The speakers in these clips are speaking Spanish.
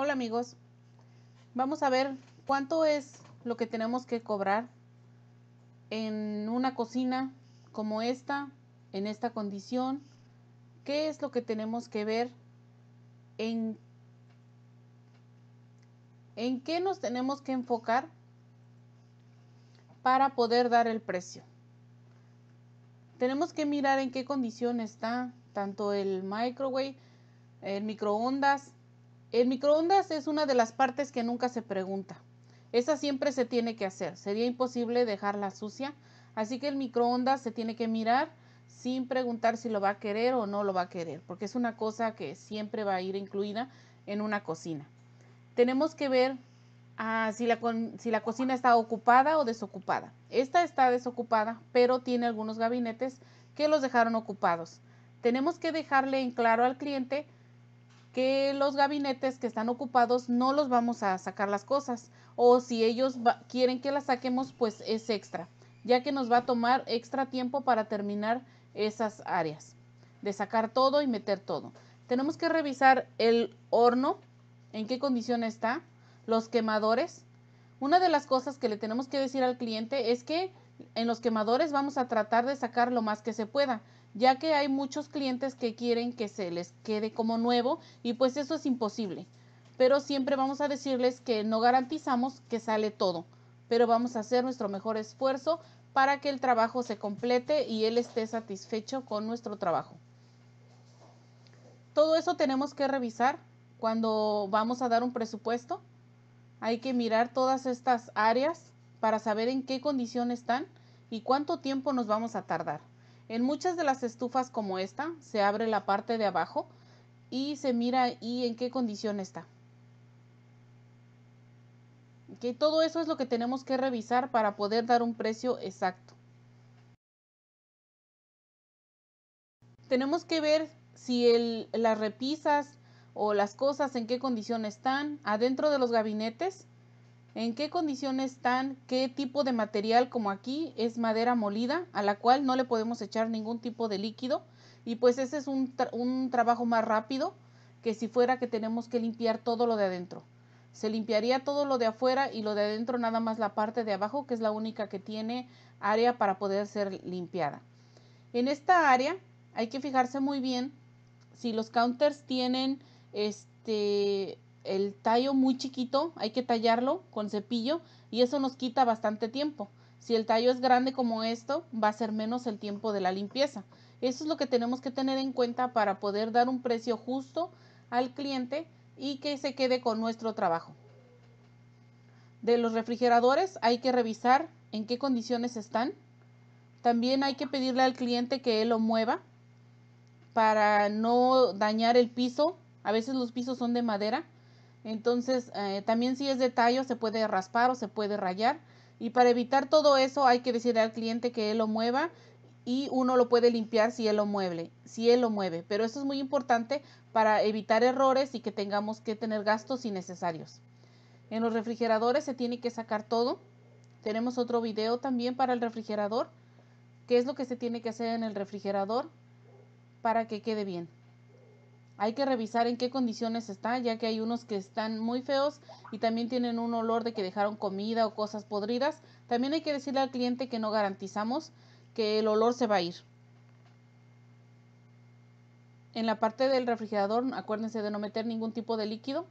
Hola amigos, vamos a ver cuánto es lo que tenemos que cobrar en una cocina como esta, en esta condición, qué es lo que tenemos que ver en qué nos tenemos que enfocar para poder dar el precio. Tenemos que mirar en qué condición está tanto el microwave, el microondas, el microondas es una de las partes que nunca se pregunta. Esa siempre se tiene que hacer. Sería imposible dejarla sucia. Así que el microondas se tiene que mirar sin preguntar si lo va a querer o no lo va a querer, porque es una cosa que siempre va a ir incluida en una cocina. Tenemos que ver ah, si, la, si la cocina está ocupada o desocupada. Esta está desocupada, pero tiene algunos gabinetes que los dejaron ocupados. Tenemos que dejarle en claro al cliente que los gabinetes que están ocupados no los vamos a sacar las cosas o si ellos quieren que las saquemos pues es extra, ya que nos va a tomar extra tiempo para terminar esas áreas de sacar todo y meter todo. Tenemos que revisar el horno, en qué condición está, los quemadores. Una de las cosas que le tenemos que decir al cliente es que en los quemadores vamos a tratar de sacar lo más que se pueda, ya que hay muchos clientes que quieren que se les quede como nuevo y pues eso es imposible. Pero siempre vamos a decirles que no garantizamos que sale todo, pero vamos a hacer nuestro mejor esfuerzo para que el trabajo se complete y él esté satisfecho con nuestro trabajo. Todo eso tenemos que revisar cuando vamos a dar un presupuesto. Hay que mirar todas estas áreas para saber en qué condición están y cuánto tiempo nos vamos a tardar. En muchas de las estufas como esta se abre la parte de abajo y se mira y en qué condición está. Que todo eso es lo que tenemos que revisar para poder dar un precio exacto. Tenemos que ver si las repisas o las cosas en qué condición están adentro de los gabinetes en qué condiciones están, qué tipo de material, como aquí es madera molida, a la cual no le podemos echar ningún tipo de líquido. Y pues ese es un, un trabajo más rápido que si fuera que tenemos que limpiar todo lo de adentro. Se limpiaría todo lo de afuera y lo de adentro nada más la parte de abajo, que es la única que tiene área para poder ser limpiada. En esta área hay que fijarse muy bien si los counters tienen este el tallo muy chiquito, hay que tallarlo con cepillo y eso nos quita bastante tiempo. Si el tallo es grande como esto, va a ser menos el tiempo de la limpieza. Eso es lo que tenemos que tener en cuenta para poder dar un precio justo al cliente y que se quede con nuestro trabajo. De los refrigeradores hay que revisar en qué condiciones están. También hay que pedirle al cliente que él lo mueva para no dañar el piso. A veces los pisos son de madera entonces, eh, también si es de tallo, se puede raspar o se puede rayar. Y para evitar todo eso, hay que decirle al cliente que él lo mueva y uno lo puede limpiar si él lo mueve, si él lo mueve. Pero eso es muy importante para evitar errores y que tengamos que tener gastos innecesarios. En los refrigeradores se tiene que sacar todo. Tenemos otro video también para el refrigerador. ¿Qué es lo que se tiene que hacer en el refrigerador para que quede bien? hay que revisar en qué condiciones está, ya que hay unos que están muy feos y también tienen un olor de que dejaron comida o cosas podridas. También hay que decirle al cliente que no garantizamos que el olor se va a ir. En la parte del refrigerador, acuérdense de no meter ningún tipo de líquido.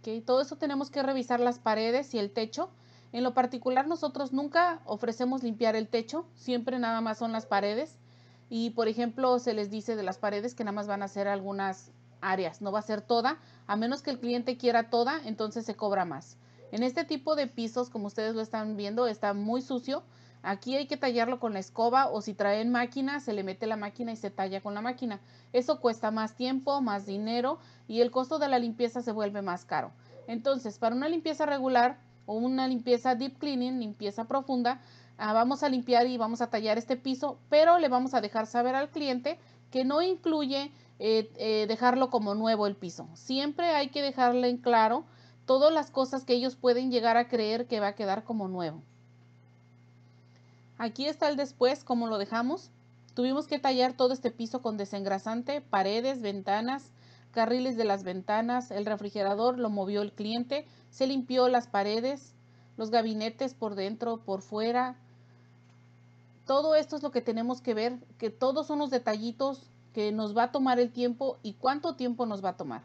Okay, todo eso tenemos que revisar las paredes y el techo. En lo particular, nosotros nunca ofrecemos limpiar el techo, siempre nada más son las paredes y por ejemplo se les dice de las paredes que nada más van a ser algunas áreas, no va a ser toda, a menos que el cliente quiera toda, entonces se cobra más. En este tipo de pisos, como ustedes lo están viendo, está muy sucio. Aquí hay que tallarlo con la escoba o si traen máquina, se le mete la máquina y se talla con la máquina. Eso cuesta más tiempo, más dinero y el costo de la limpieza se vuelve más caro. Entonces, para una limpieza regular o una limpieza deep cleaning, limpieza profunda, Ah, vamos a limpiar y vamos a tallar este piso, pero le vamos a dejar saber al cliente que no incluye eh, eh, dejarlo como nuevo el piso. Siempre hay que dejarle en claro todas las cosas que ellos pueden llegar a creer que va a quedar como nuevo. Aquí está el después, como lo dejamos. Tuvimos que tallar todo este piso con desengrasante, paredes, ventanas, carriles de las ventanas, el refrigerador lo movió el cliente, se limpió las paredes, los gabinetes por dentro, por fuera, todo esto es lo que tenemos que ver, que todos son los detallitos que nos va a tomar el tiempo y cuánto tiempo nos va a tomar.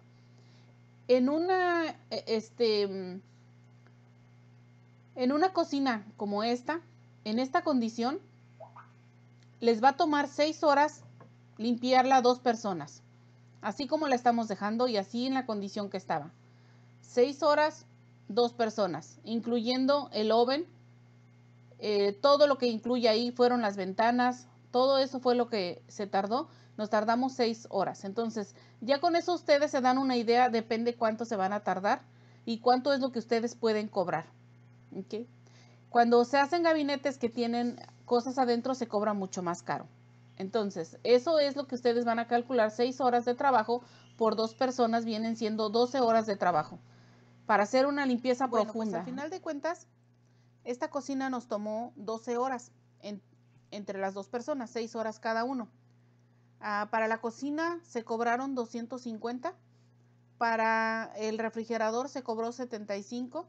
En una, e, este, mm, en una cocina como esta, en esta condición, les va a tomar seis horas limpiarla a dos personas, así como la estamos dejando y así en la condición que estaba. Seis horas, dos personas, incluyendo el oven eh, todo lo que incluye ahí fueron las ventanas, todo eso fue lo que se tardó. Nos tardamos seis horas. Entonces, ya con eso ustedes se dan una idea, depende cuánto se van a tardar y cuánto es lo que ustedes pueden cobrar. ¿Okay? Cuando se hacen gabinetes que tienen cosas adentro, se cobra mucho más caro. Entonces, eso es lo que ustedes van a calcular. Seis horas de trabajo por dos personas vienen siendo 12 horas de trabajo para hacer una limpieza profunda. Pues al final de cuentas, esta cocina nos tomó 12 horas entre las dos personas, 6 horas cada uno. Ah, para la cocina se cobraron 250, para el refrigerador se cobró 75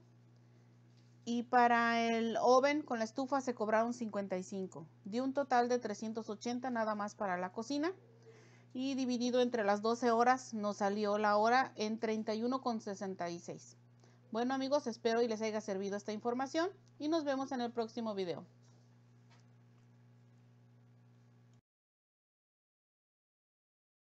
y para el oven con la estufa se cobraron 55. Dio un total de 380 nada más para la cocina y dividido entre las 12 horas nos salió la hora en 31,66. Bueno amigos, espero y les haya servido esta información y nos vemos en el próximo video.